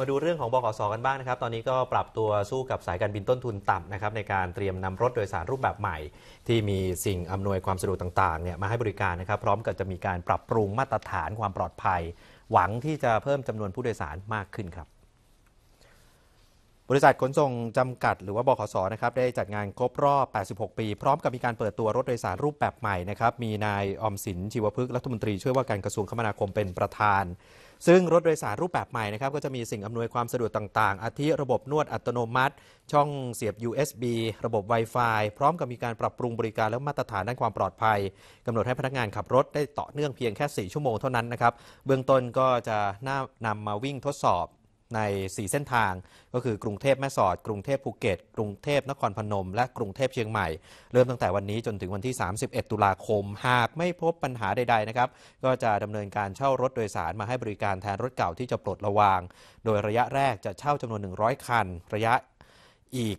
มาดูเรื่องของบขสกันบ้างนะครับ ตอนนี้ก็ปรับตัวสู้กับสายการบินต้นทุนต่ำนะครับในการเตรียมนำรถโดยสารรูปแบบใหม่ ที่มีสิ่งอำนวยความสะดวกต่างๆเนี่ยมาให้บริการนะครับ พร้อมกับจะมีการปรับปรุงมาตรฐานความปลอดภัย หวังที่จะเพิ่มจำนวนผู้โดยสารมากขึ้นครับบริษัทขนส่งจำกัดหรือว่าบขสนะครับได้จัดงานครบรอบ 86 ปี พร้อมกับมีการเปิดตัวรถโดยสารรูปแบบใหม่นะครับมีนายอมสิน ชีวพฤกษ์รัฐมนตรีช่วยว่าการกระทรวงคมนาคมเป็นประธาน ซึ่งรถโดยสารรูปแบบใหม่นะครับก็จะมีสิ่งอำนวยความสะดวกต่างๆ อาทิระบบนวดอัตโนมัติ ช่องเสียบ USB ระบบ Wi-Fi พร้อมกับมีการปรับปรุงบริการและมาตรฐานด้านความปลอดภัยกำหนดให้พนักงานขับรถได้ต่อเนื่องเพียงแค่ 4 ชั่วโมงเท่านั้นนะครับเบื้องต้นก็จะนำมาวิ่งทดสอบใน 4 เส้นทางก็คือกรุงเทพแม่สอด กรุงเทพภูเก็ตกรุงเทพนครพนมและกรุงเทพเชียงใหม่ เริ่มตั้งแต่วันนี้จนถึงวันที่ 31 ตุลาคมหากไม่พบปัญหาใดๆนะครับก็จะดำเนินการเช่ารถโดยสารมาให้บริการแทนรถเก่าที่จะปลดระวาง โดยระยะแรกจะเช่าจำนวน 100 คัน ระยะอีก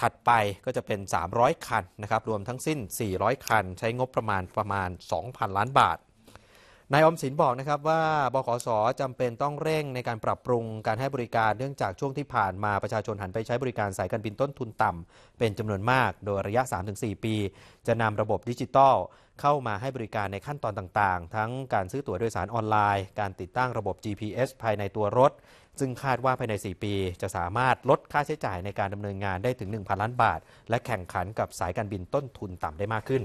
ถัดไปก็จะเป็น 300 คันนะครับรวมทั้งสิ้น 400 คัน ใช้งบประมาณประมาณ 2,000 ล้านบาทนายอมสินบอกนะครับว่า บขสจำเป็นต้องเร่งในการปรับปรุงการให้บริการเนื่องจากช่วงที่ผ่านมาประชาชนหันไปใช้บริการสายการบินต้นทุนต่ำเป็นจำนวนมากโดยระยะ 3-4 ปี จะนำระบบดิจิตอลเข้ามาให้บริการในขั้นตอนต่างๆ ทั้งการซื้อตั๋วโดยสารออนไลน์ การติดตั้งระบบ GPS ภายในตัวรถ ซึ่งคาดว่าภายใน 4 ปีจะสามารถลดค่าใช้จ่ายในการดำเนินงานได้ถึง 1,000 ล้านบาท และแข่งขันกับสายการบินต้นทุนต่ำได้มากขึ้น